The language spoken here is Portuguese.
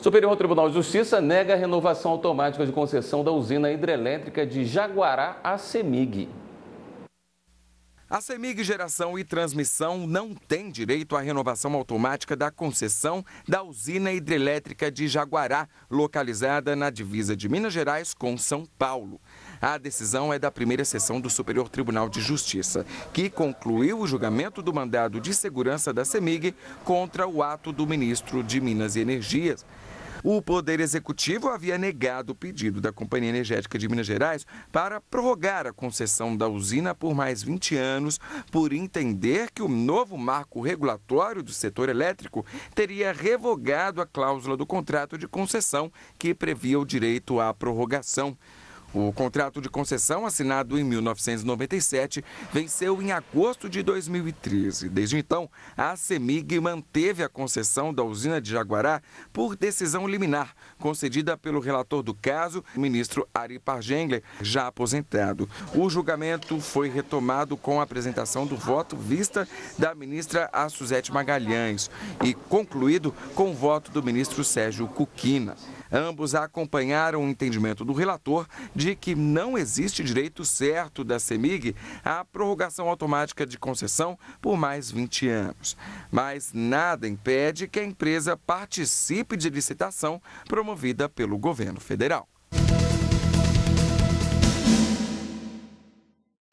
Superior Tribunal de Justiça nega a renovação automática de concessão da usina hidrelétrica de Jaguará à CEMIG. A CEMIG Geração e Transmissão não tem direito à renovação automática da concessão da usina hidrelétrica de Jaguará, localizada na divisa de Minas Gerais com São Paulo. A decisão é da primeira sessão do Superior Tribunal de Justiça, que concluiu o julgamento do mandado de segurança da CEMIG contra o ato do ministro de Minas e Energias. O Poder Executivo havia negado o pedido da Companhia Energética de Minas Gerais para prorrogar a concessão da usina por mais 20 anos, por entender que o novo marco regulatório do setor elétrico teria revogado a cláusula do contrato de concessão que previa o direito à prorrogação. O contrato de concessão, assinado em 1997, venceu em agosto de 2013. Desde então, a CEMIG manteve a concessão da usina de Jaguará por decisão liminar, concedida pelo relator do caso, ministro Ari Pargengler, já aposentado. O julgamento foi retomado com a apresentação do voto vista da ministra Suzete Magalhães e concluído com o voto do ministro Sérgio Cuquina. Ambos acompanharam o entendimento do relator de que não existe direito certo da CEMIG à prorrogação automática de concessão por mais 20 anos. Mas nada impede que a empresa participe de licitação promovida pelo governo federal.